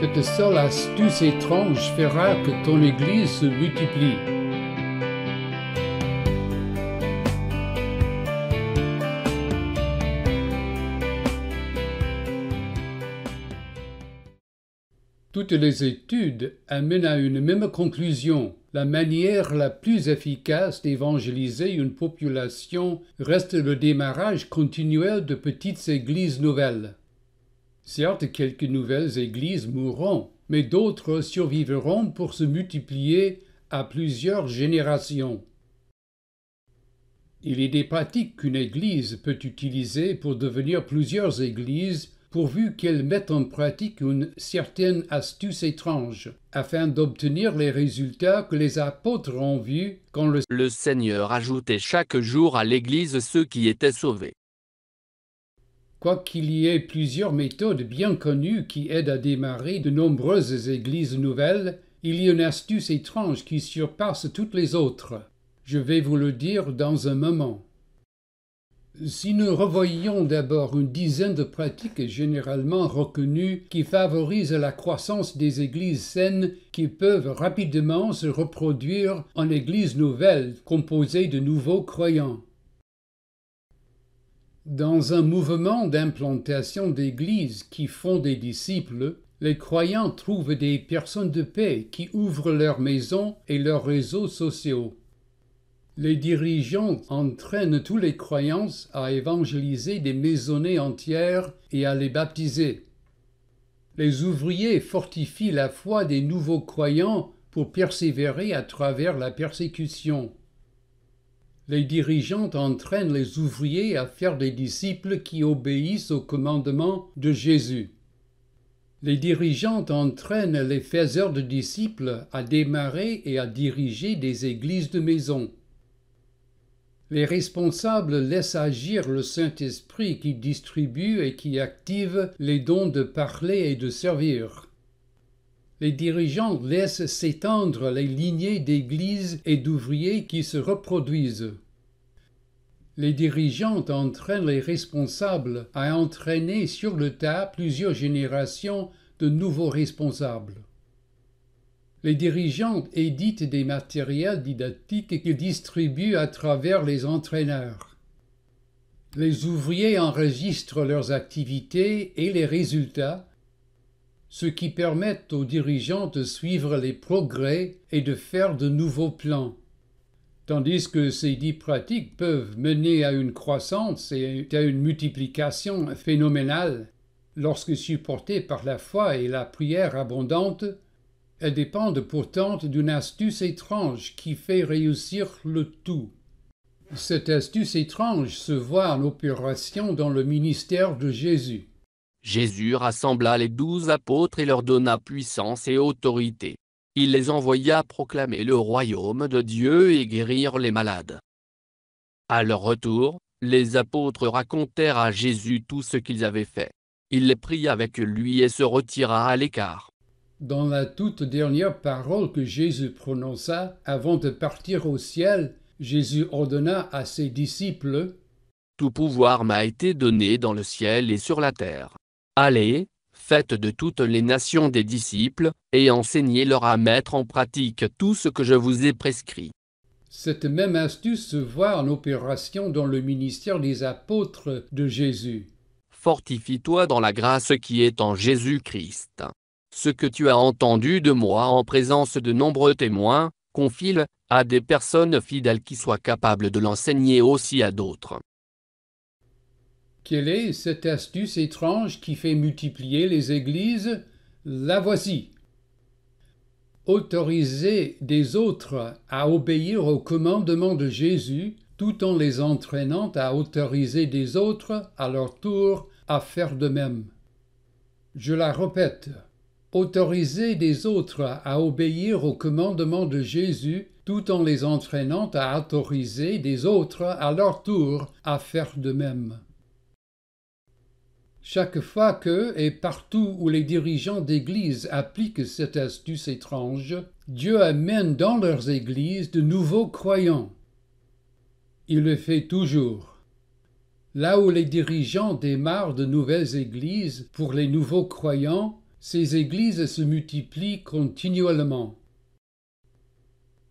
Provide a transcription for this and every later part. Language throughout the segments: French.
Cette seule astuce étrange fera que ton Église se multiplie. Toutes les études amènent à une même conclusion. La manière la plus efficace d'évangéliser une population reste le démarrage continuel de petites églises nouvelles. Certes, quelques nouvelles églises mourront, mais d'autres survivront pour se multiplier à plusieurs générations. Il est des pratiques qu'une église peut utiliser pour devenir plusieurs églises pourvu qu'elle mette en pratique une certaine astuce étrange, afin d'obtenir les résultats que les apôtres ont vus quand le Seigneur ajoutait chaque jour à l'Église ceux qui étaient sauvés quoiqu'il y ait plusieurs méthodes bien connues qui aident à démarrer de nombreuses églises nouvelles, il y a une astuce étrange qui surpasse toutes les autres. Je vais vous le dire dans un moment. Si nous revoyons d'abord une dizaine de pratiques généralement reconnues qui favorisent la croissance des églises saines qui peuvent rapidement se reproduire en églises nouvelles composées de nouveaux croyants. Dans un mouvement d'implantation d'églises qui font des disciples, les croyants trouvent des personnes de paix qui ouvrent leurs maisons et leurs réseaux sociaux. Les dirigeants entraînent tous les croyants à évangéliser des maisonnées entières et à les baptiser. Les ouvriers fortifient la foi des nouveaux croyants pour persévérer à travers la persécution les dirigeantes entraînent les ouvriers à faire des disciples qui obéissent au commandement de Jésus. Les dirigeantes entraînent les faiseurs de disciples à démarrer et à diriger des églises de maison. Les responsables laissent agir le Saint-Esprit qui distribue et qui active les dons de parler et de servir les dirigeants laissent s'étendre les lignées d'églises et d'ouvriers qui se reproduisent. Les dirigeants entraînent les responsables à entraîner sur le tas plusieurs générations de nouveaux responsables. Les dirigeants éditent des matériels didactiques qu'ils distribuent à travers les entraîneurs. Les ouvriers enregistrent leurs activités et les résultats ce qui permet aux dirigeants de suivre les progrès et de faire de nouveaux plans. Tandis que ces dix pratiques peuvent mener à une croissance et à une multiplication phénoménale, lorsque supportées par la foi et la prière abondante, elles dépendent pourtant d'une astuce étrange qui fait réussir le tout. Cette astuce étrange se voit en opération dans le ministère de Jésus. Jésus rassembla les douze apôtres et leur donna puissance et autorité. Il les envoya proclamer le royaume de Dieu et guérir les malades. À leur retour, les apôtres racontèrent à Jésus tout ce qu'ils avaient fait. Il les prit avec lui et se retira à l'écart. Dans la toute dernière parole que Jésus prononça avant de partir au ciel, Jésus ordonna à ses disciples Tout pouvoir m'a été donné dans le ciel et sur la terre. Allez, faites de toutes les nations des disciples, et enseignez-leur à mettre en pratique tout ce que je vous ai prescrit. Cette même astuce se voit en opération dans le ministère des apôtres de Jésus. Fortifie-toi dans la grâce qui est en Jésus-Christ. Ce que tu as entendu de moi en présence de nombreux témoins, confie-le à des personnes fidèles qui soient capables de l'enseigner aussi à d'autres. Quelle est cette astuce étrange qui fait multiplier les églises La voici. Autoriser des autres à obéir aux commandements de Jésus tout en les entraînant à autoriser des autres à leur tour à faire de même. Je la répète, autoriser des autres à obéir aux commandements de Jésus tout en les entraînant à autoriser des autres à leur tour à faire de même. Chaque fois que, et partout où les dirigeants d'églises appliquent cette astuce étrange, Dieu amène dans leurs Églises de nouveaux croyants. Il le fait toujours. Là où les dirigeants démarrent de nouvelles Églises pour les nouveaux croyants, ces Églises se multiplient continuellement.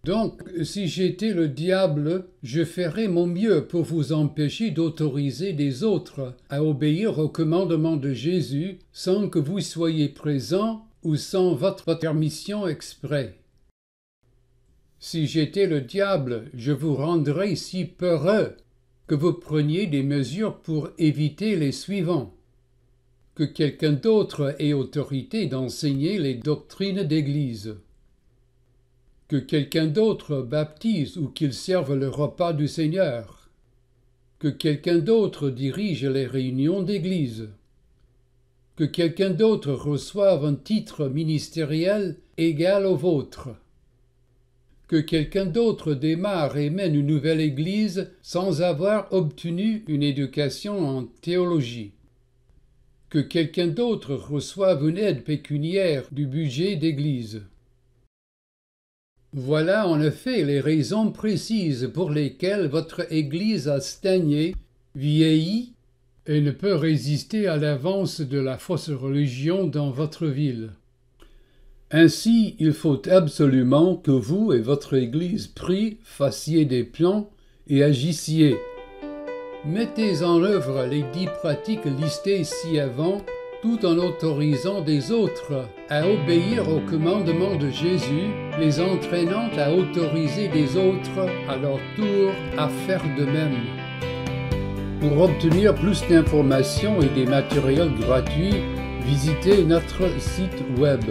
Donc, si j'étais le diable, je ferais mon mieux pour vous empêcher d'autoriser les autres à obéir au commandement de Jésus sans que vous soyez présent ou sans votre permission exprès. Si j'étais le diable, je vous rendrais si peureux que vous preniez des mesures pour éviter les suivants. Que quelqu'un d'autre ait autorité d'enseigner les doctrines d'Église que quelqu'un d'autre baptise ou qu'il serve le repas du Seigneur, que quelqu'un d'autre dirige les réunions d'Église, que quelqu'un d'autre reçoive un titre ministériel égal au vôtre, que quelqu'un d'autre démarre et mène une nouvelle Église sans avoir obtenu une éducation en théologie, que quelqu'un d'autre reçoive une aide pécuniaire du budget d'Église. Voilà en effet les raisons précises pour lesquelles votre Église a stagné, vieilli et ne peut résister à l'avance de la fausse religion dans votre ville. Ainsi, il faut absolument que vous et votre Église prie, fassiez des plans et agissiez. Mettez en œuvre les dix pratiques listées ci-avant en autorisant des autres à obéir aux commandements de Jésus, les entraînant à autoriser des autres à leur tour à faire de même. Pour obtenir plus d'informations et des matériaux gratuits, visitez notre site web